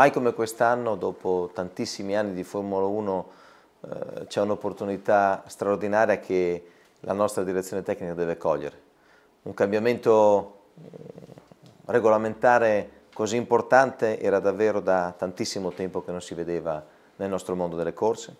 Mai come quest'anno, dopo tantissimi anni di Formula 1, eh, c'è un'opportunità straordinaria che la nostra direzione tecnica deve cogliere. Un cambiamento eh, regolamentare così importante era davvero da tantissimo tempo che non si vedeva nel nostro mondo delle corse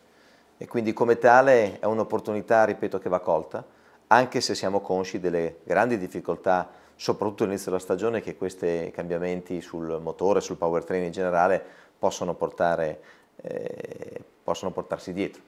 e quindi come tale è un'opportunità, ripeto, che va colta, anche se siamo consci delle grandi difficoltà soprattutto all'inizio della stagione che questi cambiamenti sul motore, sul powertrain in generale possono, portare, eh, possono portarsi dietro.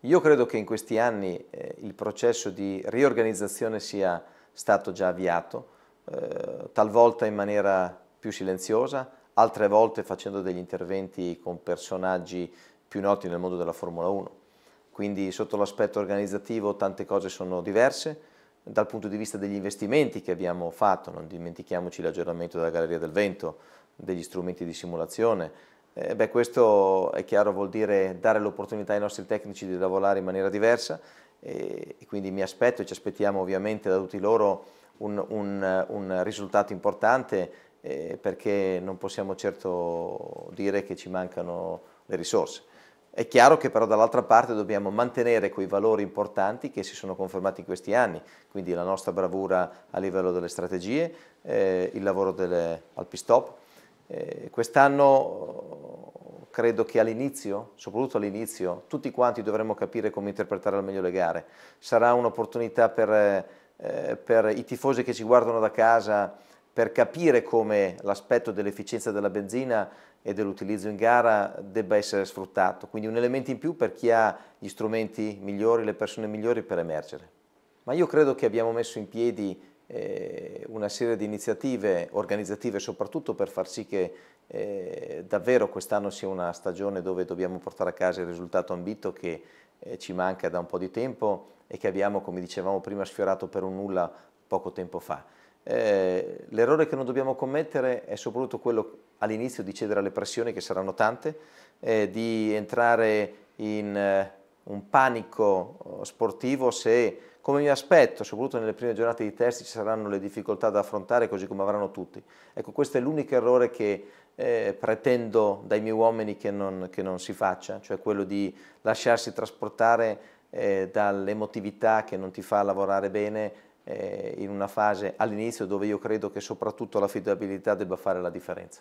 Io credo che in questi anni eh, il processo di riorganizzazione sia stato già avviato, eh, talvolta in maniera più silenziosa, altre volte facendo degli interventi con personaggi più noti nel mondo della Formula 1. Quindi sotto l'aspetto organizzativo tante cose sono diverse, dal punto di vista degli investimenti che abbiamo fatto, non dimentichiamoci l'aggiornamento della Galleria del Vento, degli strumenti di simulazione, eh beh, questo è chiaro vuol dire dare l'opportunità ai nostri tecnici di lavorare in maniera diversa e, e quindi mi aspetto e ci aspettiamo ovviamente da tutti loro un, un, un risultato importante eh, perché non possiamo certo dire che ci mancano le risorse. È chiaro che però dall'altra parte dobbiamo mantenere quei valori importanti che si sono confermati in questi anni, quindi la nostra bravura a livello delle strategie, eh, il lavoro delle Alpistop. Eh, Quest'anno eh, credo che all'inizio, soprattutto all'inizio, tutti quanti dovremmo capire come interpretare al meglio le gare. Sarà un'opportunità per, eh, per i tifosi che ci guardano da casa per capire come l'aspetto dell'efficienza della benzina e dell'utilizzo in gara debba essere sfruttato, quindi un elemento in più per chi ha gli strumenti migliori, le persone migliori per emergere. Ma io credo che abbiamo messo in piedi eh, una serie di iniziative organizzative soprattutto per far sì che eh, davvero quest'anno sia una stagione dove dobbiamo portare a casa il risultato ambito che eh, ci manca da un po' di tempo e che abbiamo, come dicevamo prima, sfiorato per un nulla poco tempo fa eh, l'errore che non dobbiamo commettere è soprattutto quello all'inizio di cedere alle pressioni, che saranno tante, eh, di entrare in eh, un panico eh, sportivo se, come mi aspetto, soprattutto nelle prime giornate di test ci saranno le difficoltà da affrontare, così come avranno tutti. Ecco, questo è l'unico errore che eh, pretendo dai miei uomini che non, che non si faccia, cioè quello di lasciarsi trasportare eh, dall'emotività che non ti fa lavorare bene eh, in una fase all'inizio dove io credo che soprattutto l'affidabilità debba fare la differenza.